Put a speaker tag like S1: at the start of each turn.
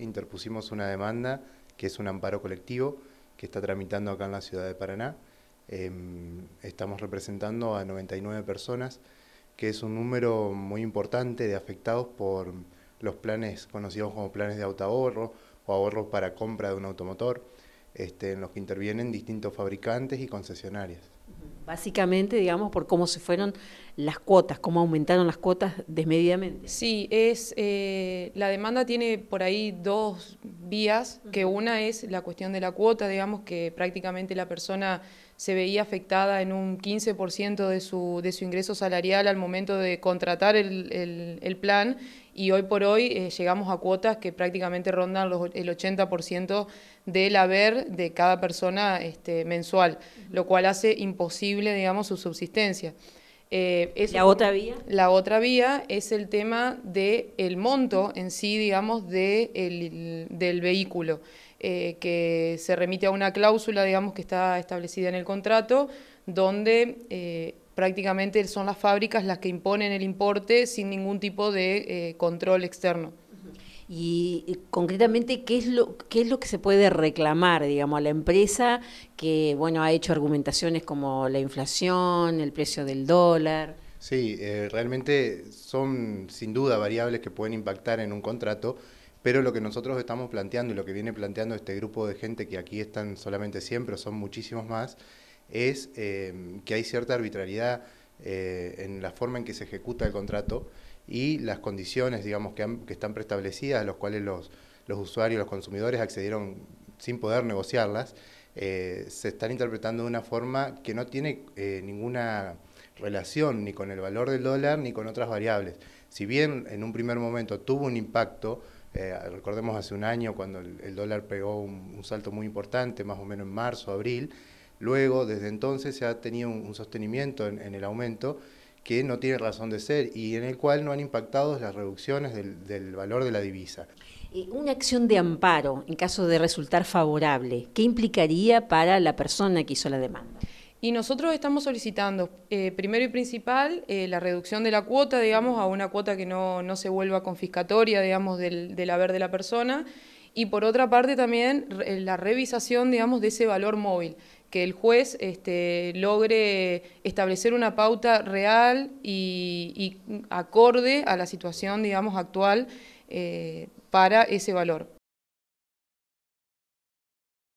S1: interpusimos una demanda que es un amparo colectivo que está tramitando acá en la ciudad de Paraná. Em, estamos representando a 99 personas, que es un número muy importante de afectados por los planes conocidos como planes de autoahorro o ahorros para compra de un automotor, este, en los que intervienen distintos fabricantes y concesionarias
S2: básicamente, digamos, por cómo se fueron las cuotas, cómo aumentaron las cuotas desmedidamente.
S3: Sí, es eh, la demanda tiene por ahí dos vías, que una es la cuestión de la cuota, digamos, que prácticamente la persona se veía afectada en un 15% de su, de su ingreso salarial al momento de contratar el, el, plan y hoy por hoy eh, llegamos a cuotas que prácticamente rondan el 80% del haber de cada persona este, mensual, lo cual hace imposible, digamos, su subsistencia. Eh, ¿La otra vía? La otra vía es el tema del el monto en sí, digamos, de del vehículo, eh, que se remite a una cláusula, digamos, que está establecida en el contrato, donde eh, prácticamente son las fábricas las que imponen el importe sin ningún tipo de control externo
S2: y, concretamente qué es lo qué es lo que se puede reclamar, digamos, a la empresa que bueno ha hecho argumentaciones como la inflación, el precio del dólar.
S1: Sí, eh, realmente son sin duda variables que pueden impactar en un contrato, pero lo que nosotros estamos planteando y lo que viene planteando este grupo de gente que aquí están solamente siempre son muchísimos más, es eh, que hay cierta arbitrariedad eh, en la forma en que se ejecuta el contrato y las condiciones, que, están preestablecidas, a las cuales los, los usuarios, los consumidores accedieron sin poder negociarlas, eh, se están interpretando de una forma que no tiene eh, ninguna relación ni con el valor del dólar ni con otras variables. Si bien en un primer momento tuvo un impacto, recordemos hace un año cuando el, dólar pegó un, salto muy importante, más o menos en marzo, abril, Luego, desde entonces, se ha tenido un, sostenimiento en, el aumento que no tiene razón de ser y en el cual no han impactado las reducciones del, valor de la divisa.
S2: Eh, una acción de amparo, en caso de resultar favorable, ¿qué implicaría para la persona que hizo la demanda?
S3: Y nosotros estamos solicitando, eh, primero y principal, eh, la reducción de la cuota, digamos, a una cuota que no, se vuelva confiscatoria, digamos, del, del haber de la persona y por otra parte también eh, la revisación, digamos, de ese valor móvil, que el juez este, logre establecer una pauta real y, acorde a la situación, digamos, actual eh, para ese valor.